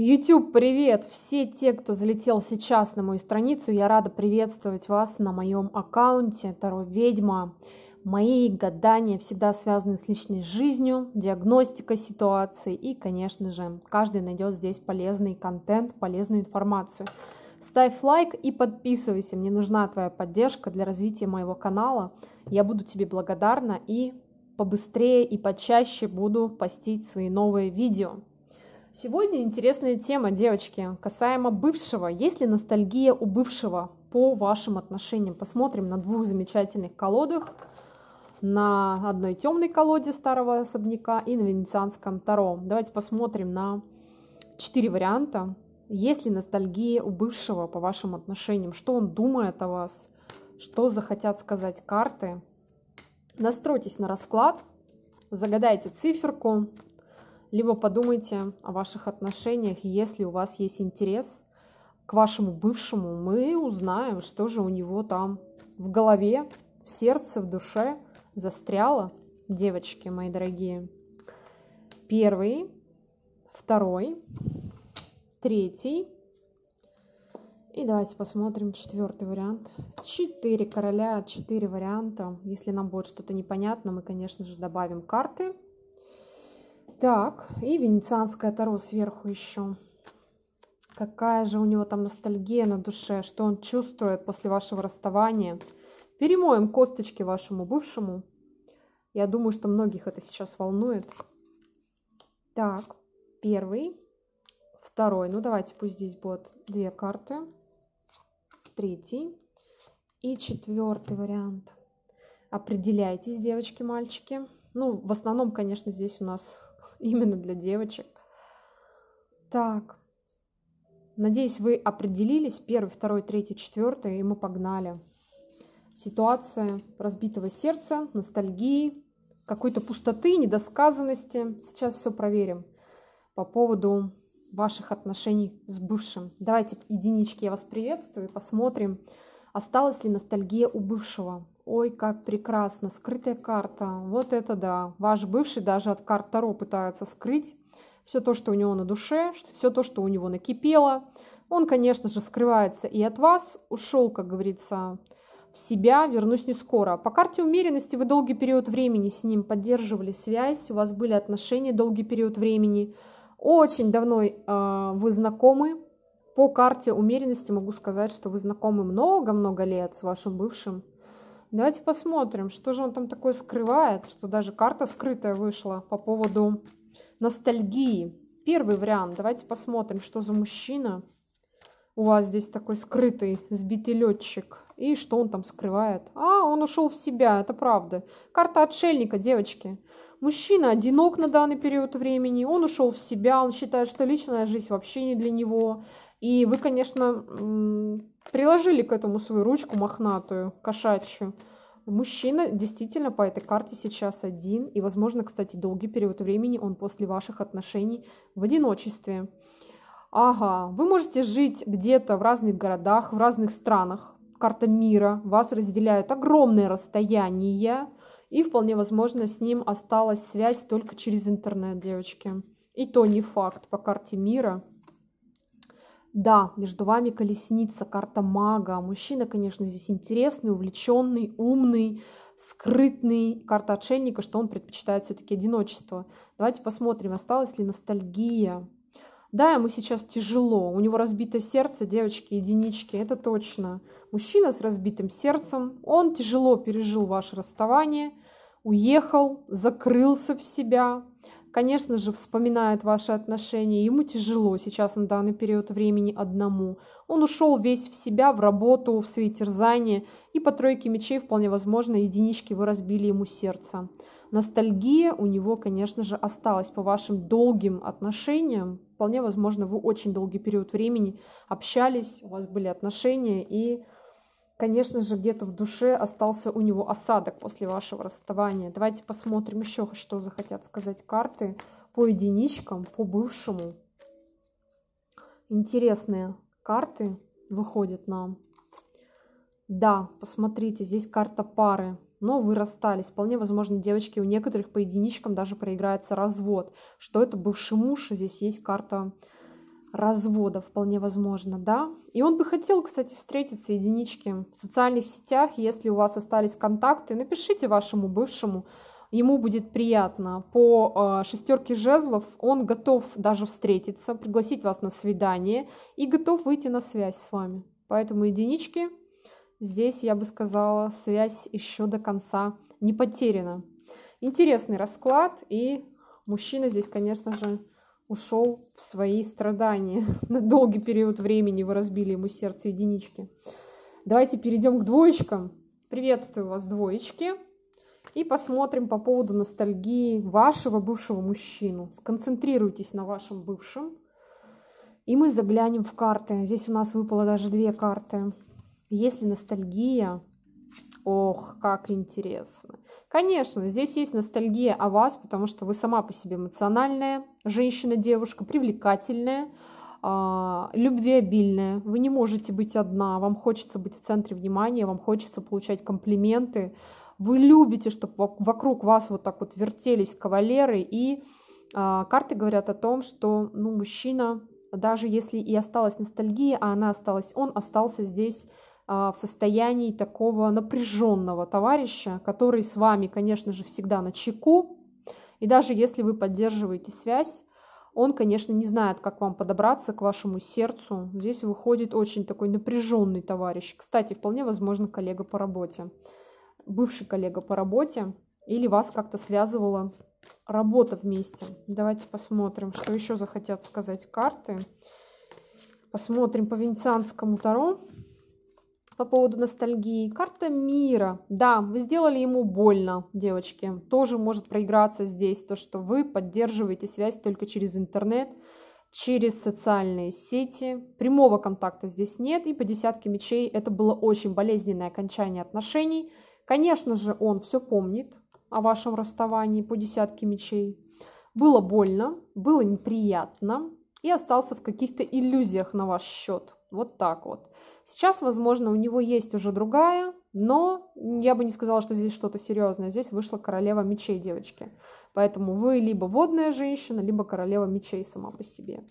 YouTube, привет! Все те, кто залетел сейчас на мою страницу, я рада приветствовать вас на моем аккаунте Таро Ведьма. Мои гадания всегда связаны с личной жизнью, диагностикой ситуации и, конечно же, каждый найдет здесь полезный контент, полезную информацию. Ставь лайк и подписывайся, мне нужна твоя поддержка для развития моего канала. Я буду тебе благодарна и побыстрее и почаще буду постить свои новые видео. Сегодня интересная тема, девочки, касаемо бывшего. Есть ли ностальгия у бывшего по вашим отношениям? Посмотрим на двух замечательных колодах. На одной темной колоде старого особняка и на венецианском таро. Давайте посмотрим на четыре варианта. Есть ли ностальгия у бывшего по вашим отношениям? Что он думает о вас? Что захотят сказать карты? Настройтесь на расклад, загадайте циферку, либо подумайте о ваших отношениях, если у вас есть интерес к вашему бывшему, мы узнаем, что же у него там в голове, в сердце, в душе застряло, девочки мои дорогие. Первый, второй, третий. И давайте посмотрим четвертый вариант. Четыре короля, четыре варианта. Если нам будет что-то непонятно, мы, конечно же, добавим карты. Так, и венецианское таро сверху еще. Какая же у него там ностальгия на душе, что он чувствует после вашего расставания. Перемоем косточки вашему бывшему. Я думаю, что многих это сейчас волнует. Так, первый, второй. Ну, давайте, пусть здесь будут две карты. Третий и четвертый вариант. Определяйтесь, девочки, мальчики. Ну, в основном, конечно, здесь у нас именно для девочек. Так. Надеюсь, вы определились. Первый, второй, третий, четвертый. И мы погнали. Ситуация разбитого сердца, ностальгии, какой-то пустоты, недосказанности. Сейчас все проверим по поводу ваших отношений с бывшим. Давайте единички, я вас приветствую, посмотрим, осталась ли ностальгия у бывшего. Ой, как прекрасно, скрытая карта. Вот это да. Ваш бывший даже от карт Таро пытается скрыть все то, что у него на душе, все то, что у него накипело. Он, конечно же, скрывается и от вас. Ушел, как говорится, в себя, вернусь не скоро. По карте умеренности вы долгий период времени с ним поддерживали связь, у вас были отношения долгий период времени. Очень давно э, вы знакомы. По карте умеренности могу сказать, что вы знакомы много-много лет с вашим бывшим. Давайте посмотрим, что же он там такое скрывает, что даже карта скрытая вышла по поводу ностальгии. Первый вариант. Давайте посмотрим, что за мужчина у вас здесь такой скрытый, сбитый летчик. И что он там скрывает. А, он ушел в себя, это правда. Карта отшельника, девочки. Мужчина одинок на данный период времени, он ушел в себя, он считает, что личная жизнь вообще не для него. И вы, конечно, приложили к этому свою ручку мохнатую, кошачью. Мужчина действительно по этой карте сейчас один, и, возможно, кстати, долгий период времени он после ваших отношений в одиночестве. Ага, вы можете жить где-то в разных городах, в разных странах. Карта мира вас разделяет огромное расстояние, и вполне возможно с ним осталась связь только через интернет, девочки. И то не факт по карте мира. Да, между вами колесница, карта мага. Мужчина, конечно, здесь интересный, увлеченный, умный, скрытный. Карта отшельника, что он предпочитает все-таки одиночество. Давайте посмотрим, осталась ли ностальгия. Да, ему сейчас тяжело. У него разбито сердце, девочки, единички, это точно. Мужчина с разбитым сердцем, он тяжело пережил ваше расставание, уехал, закрылся в себя конечно же, вспоминает ваши отношения. Ему тяжело сейчас на данный период времени одному. Он ушел весь в себя, в работу, в свои терзания. И по тройке мечей, вполне возможно, единички вы разбили ему сердце. Ностальгия у него, конечно же, осталась по вашим долгим отношениям. Вполне возможно, вы очень долгий период времени общались, у вас были отношения и конечно же, где-то в душе остался у него осадок после вашего расставания. Давайте посмотрим еще, что захотят сказать карты по единичкам, по бывшему. Интересные карты выходят нам. Да, посмотрите, здесь карта пары. Но вы расстались. Вполне возможно, девочки, у некоторых по единичкам даже проиграется развод. Что это бывший муж? Здесь есть карта развода, вполне возможно, да. И он бы хотел, кстати, встретиться единички в социальных сетях, если у вас остались контакты, напишите вашему бывшему, ему будет приятно. По э, шестерке жезлов он готов даже встретиться, пригласить вас на свидание и готов выйти на связь с вами. Поэтому единички, здесь я бы сказала, связь еще до конца не потеряна. Интересный расклад, и мужчина здесь, конечно же, ушел в свои страдания. На долгий период времени вы разбили ему сердце единички. Давайте перейдем к двоечкам. Приветствую вас, двоечки. И посмотрим по поводу ностальгии вашего бывшего мужчину. Сконцентрируйтесь на вашем бывшем. И мы заглянем в карты. Здесь у нас выпало даже две карты. Если ностальгия Ох, как интересно. Конечно, здесь есть ностальгия о вас, потому что вы сама по себе эмоциональная женщина, девушка, привлекательная, а, любвеобильная. Вы не можете быть одна, вам хочется быть в центре внимания, вам хочется получать комплименты. Вы любите, чтобы вокруг вас вот так вот вертелись кавалеры. И а, карты говорят о том, что ну, мужчина, даже если и осталась ностальгия, а она осталась, он остался здесь а, в состоянии такого напряженного товарища, который с вами, конечно же, всегда на чеку. И даже если вы поддерживаете связь, он, конечно, не знает, как вам подобраться к вашему сердцу. Здесь выходит очень такой напряженный товарищ. Кстати, вполне возможно, коллега по работе, бывший коллега по работе, или вас как-то связывала работа вместе. Давайте посмотрим, что еще захотят сказать карты. Посмотрим по венецианскому таро по поводу ностальгии. Карта мира. Да, вы сделали ему больно, девочки. Тоже может проиграться здесь то, что вы поддерживаете связь только через интернет, через социальные сети. Прямого контакта здесь нет. И по десятке мечей это было очень болезненное окончание отношений. Конечно же, он все помнит о вашем расставании по десятке мечей. Было больно, было неприятно и остался в каких-то иллюзиях на ваш счет. Вот так вот. Сейчас, возможно, у него есть уже другая, но я бы не сказала, что здесь что-то серьезное. Здесь вышла королева мечей, девочки. Поэтому вы либо водная женщина, либо королева мечей сама по себе.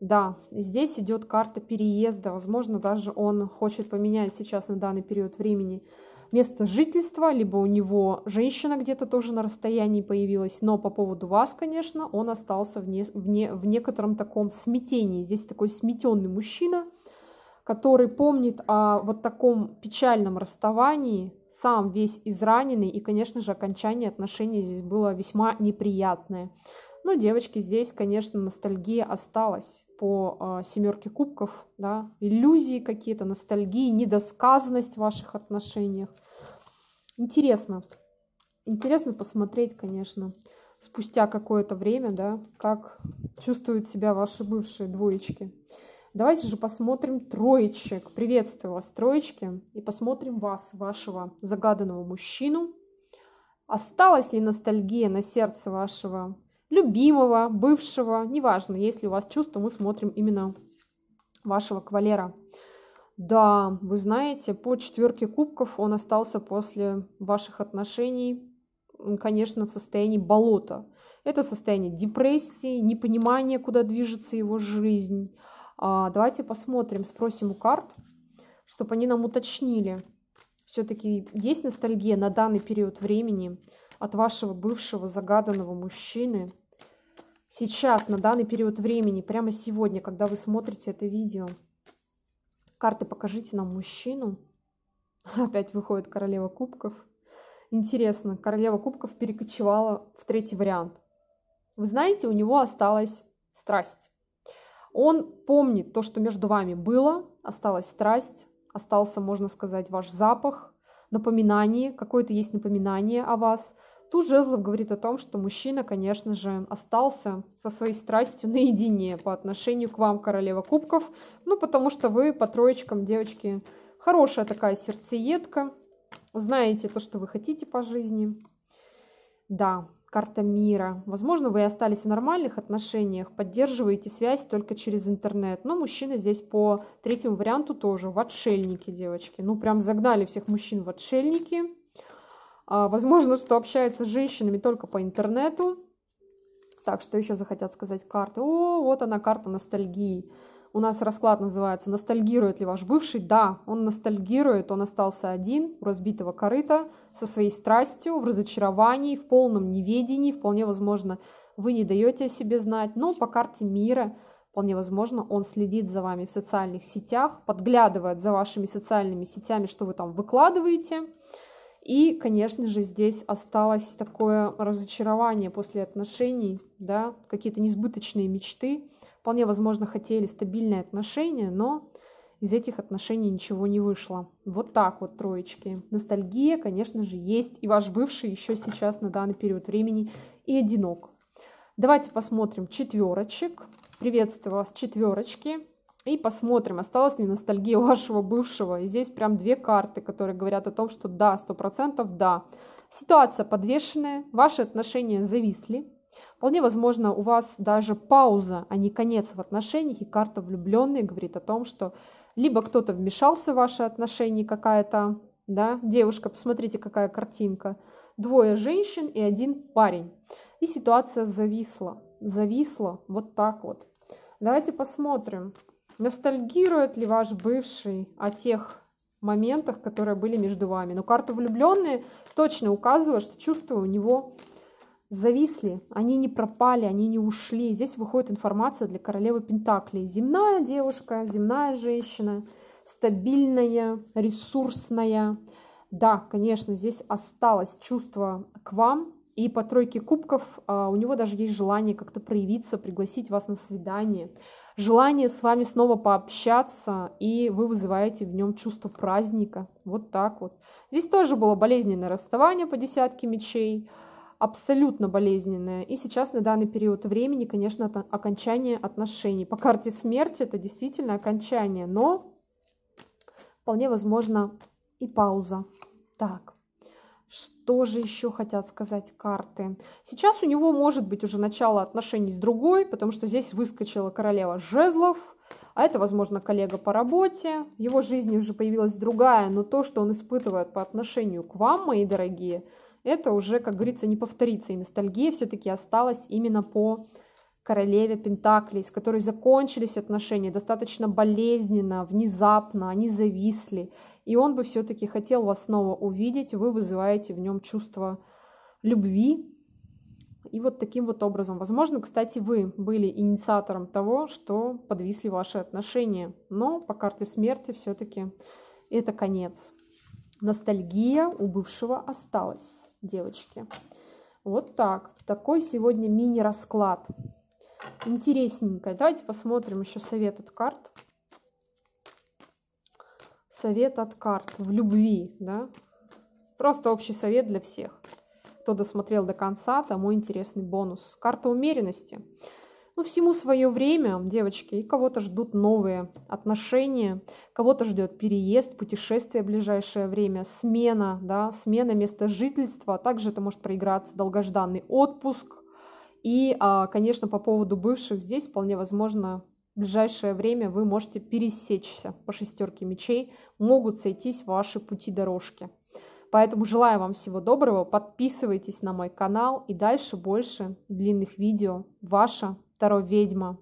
Да, здесь идет карта переезда. Возможно, даже он хочет поменять сейчас на данный период времени место жительства, либо у него женщина где-то тоже на расстоянии появилась. Но по поводу вас, конечно, он остался в, не, в, не, в некотором таком смятении. Здесь такой сметенный мужчина, который помнит о вот таком печальном расставании, сам весь израненный, и, конечно же, окончание отношений здесь было весьма неприятное. Но ну, девочки здесь, конечно, ностальгия осталась по э, семерке кубков, да, иллюзии какие-то, ностальгии, недосказанность в ваших отношениях. Интересно, интересно посмотреть, конечно, спустя какое-то время, да, как чувствуют себя ваши бывшие двоечки. Давайте же посмотрим троечек. Приветствую вас, троечки. И посмотрим вас, вашего загаданного мужчину. Осталась ли ностальгия на сердце вашего любимого, бывшего? Неважно, есть ли у вас чувство, мы смотрим именно вашего кавалера. Да, вы знаете, по четверке кубков он остался после ваших отношений, конечно, в состоянии болота. Это состояние депрессии, непонимания, куда движется его жизнь – а, давайте посмотрим, спросим у карт, чтобы они нам уточнили. Все-таки есть ностальгия на данный период времени от вашего бывшего загаданного мужчины? Сейчас, на данный период времени, прямо сегодня, когда вы смотрите это видео, карты покажите нам мужчину. Опять выходит королева кубков. Интересно, королева кубков перекочевала в третий вариант. Вы знаете, у него осталась страсть. Он помнит то, что между вами было, осталась страсть, остался, можно сказать, ваш запах, напоминание, какое-то есть напоминание о вас. Тут Жезлов говорит о том, что мужчина, конечно же, остался со своей страстью наедине по отношению к вам, королева кубков, ну, потому что вы по троечкам, девочки, хорошая такая сердцеедка, знаете то, что вы хотите по жизни. Да, карта мира. Возможно, вы остались в нормальных отношениях, поддерживаете связь только через интернет. Но мужчины здесь по третьему варианту тоже в отшельнике, девочки. Ну, прям загнали всех мужчин в отшельники. А, возможно, что общаются с женщинами только по интернету. Так, что еще захотят сказать карты? О, вот она, карта ностальгии. У нас расклад называется «Ностальгирует ли ваш бывший?» Да, он ностальгирует, он остался один, у разбитого корыта, со своей страстью, в разочаровании, в полном неведении. Вполне возможно, вы не даете о себе знать, но по карте мира Вполне возможно, он следит за вами в социальных сетях, подглядывает за вашими социальными сетями, что вы там выкладываете. И, конечно же, здесь осталось такое разочарование после отношений, да, какие-то несбыточные мечты вполне возможно хотели стабильные отношения, но из этих отношений ничего не вышло. Вот так вот троечки. Ностальгия, конечно же, есть. И ваш бывший еще сейчас на данный период времени и одинок. Давайте посмотрим четверочек. Приветствую вас, четверочки. И посмотрим, осталась ли ностальгия у вашего бывшего. И здесь прям две карты, которые говорят о том, что да, 100% да. Ситуация подвешенная, ваши отношения зависли, Вполне возможно, у вас даже пауза, а не конец в отношениях, и карта влюбленные говорит о том, что либо кто-то вмешался в ваши отношения, какая-то да, девушка, посмотрите, какая картинка, двое женщин и один парень. И ситуация зависла, зависла вот так вот. Давайте посмотрим, ностальгирует ли ваш бывший о тех моментах, которые были между вами. Но карта влюбленные точно указывает, что чувства у него зависли, они не пропали, они не ушли. Здесь выходит информация для королевы Пентаклей. Земная девушка, земная женщина, стабильная, ресурсная. Да, конечно, здесь осталось чувство к вам. И по тройке кубков а, у него даже есть желание как-то проявиться, пригласить вас на свидание. Желание с вами снова пообщаться, и вы вызываете в нем чувство праздника. Вот так вот. Здесь тоже было болезненное расставание по десятке мечей абсолютно болезненная. И сейчас на данный период времени, конечно, это окончание отношений. По карте смерти это действительно окончание, но вполне возможно и пауза. Так, что же еще хотят сказать карты? Сейчас у него может быть уже начало отношений с другой, потому что здесь выскочила королева жезлов, а это, возможно, коллега по работе. В его жизни уже появилась другая, но то, что он испытывает по отношению к вам, мои дорогие – это уже, как говорится, не повторится. И ностальгия все-таки осталась именно по королеве Пентаклей, с которой закончились отношения достаточно болезненно, внезапно, они зависли. И он бы все-таки хотел вас снова увидеть, вы вызываете в нем чувство любви. И вот таким вот образом. Возможно, кстати, вы были инициатором того, что подвисли ваши отношения. Но по карте смерти все-таки это конец. Ностальгия у бывшего осталась, девочки. Вот так. Такой сегодня мини-расклад. Интересненько. Давайте посмотрим еще совет от карт. Совет от карт в любви, да? Просто общий совет для всех. Кто досмотрел до конца, тому интересный бонус. Карта умеренности. Ну, всему свое время, девочки, и кого-то ждут новые отношения, кого-то ждет переезд, путешествие в ближайшее время, смена, да, смена места жительства, также это может проиграться долгожданный отпуск. И, а, конечно, по поводу бывших здесь вполне возможно в ближайшее время вы можете пересечься по шестерке мечей, могут сойтись ваши пути дорожки. Поэтому желаю вам всего доброго, подписывайтесь на мой канал и дальше больше длинных видео. Ваша Второй «Ведьма».